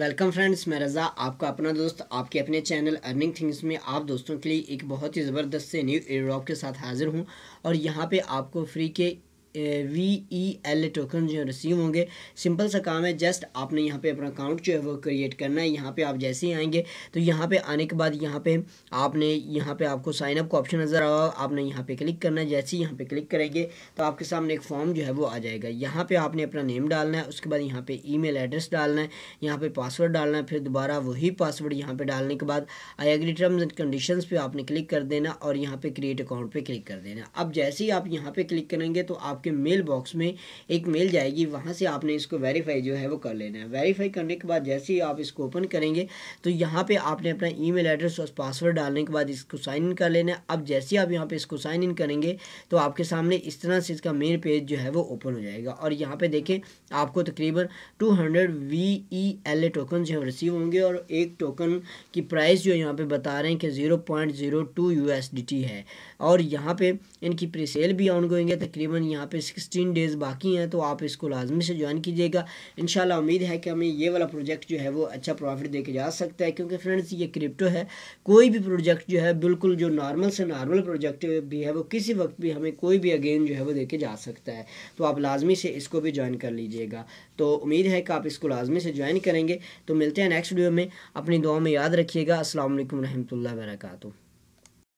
welcome friends मैं रज़ा आपका अपना दोस्त आपके अपने चैनल अर्निंग थिंग्स में आप दोस्तों के लिए एक बहुत ही ज़बरदस्त से न्यू एयर के साथ हाज़िर हूँ और यहाँ पे आपको फ्री के वी ई एल टोकन जो है रिसीव होंगे सिंपल सा काम है जस्ट आपने यहाँ पे अपना अकाउंट जो है वो क्रिएट करना है यहाँ पे आप जैसे ही आएंगे तो यहाँ पे आने के बाद यहाँ पे आपने यहाँ पे आपको साइनअप का ऑप्शन नज़र आया आपने यहाँ पे क्लिक करना है जैसे ही यहाँ पे क्लिक करेंगे तो आपके सामने एक फॉर्म जो है वो आ जाएगा यहाँ पर आपने अपना नेम डालना है उसके बाद यहाँ पर ई एड्रेस डालना है यहाँ पर पासवर्ड डालना है फिर दोबारा वही पासवर्ड यहाँ पर डालने के बाद I agree terms and condition पर आपने क्लिक कर देना और यहाँ पर क्रिएट अकाउंट पर क्लिक कर देना अब जैसे ही आप यहाँ पर क्लिक करेंगे तो आप आपके मेल बॉक्स में एक मेल जाएगी वहाँ से आपने इसको वेरीफाई जो है वो कर लेना है वेरीफाई करने के बाद जैसे ही आप इसको ओपन करेंगे तो यहाँ पे आपने अपना ईमेल एड्रेस और पासवर्ड डालने के बाद इसको साइन इन कर लेना है अब जैसे ही आप यहाँ पर इसको साइन इन करेंगे तो आपके सामने इस तरह से इसका मेन पेज जो है वो ओपन हो जाएगा और यहाँ पर देखें आपको तकरीबन two hundred V E L A token जो है रिसीव होंगे और एक टोकन की प्राइस जो यहाँ पे बता रहे हैं कि zero point zero two U S D T है और यहाँ पे इनकी सेल भी ऑन गोइंग है तकरीबन यहाँ पे सिक्सटीन डेज़ बाकी हैं तो आप इसको लाजमी से ज्वाइन कीजिएगा इन उम्मीद है कि हमें ये वाला प्रोजेक्ट जो है वो अच्छा प्रॉफिट दे के जा सकता है क्योंकि फ्रेंड्स ये क्रिप्टो है कोई भी प्रोजेक्ट जो है बिल्कुल जो नॉर्मल से नॉर्मल प्रोजेक्ट भी है वो किसी वक्त भी हमें कोई भी अगेन जो है वो दे के जा सकता है तो आप लाजमी से इसको भी ज्वाइन कर लीजिएगा तो उम्मीद है कि आप इसको लाजमी से ज्वाइन करेंगे तो मिलते हैं नेक्स्ट वीडियो में अपनी दुआ में याद रखिएगा असल वरहमल वर्का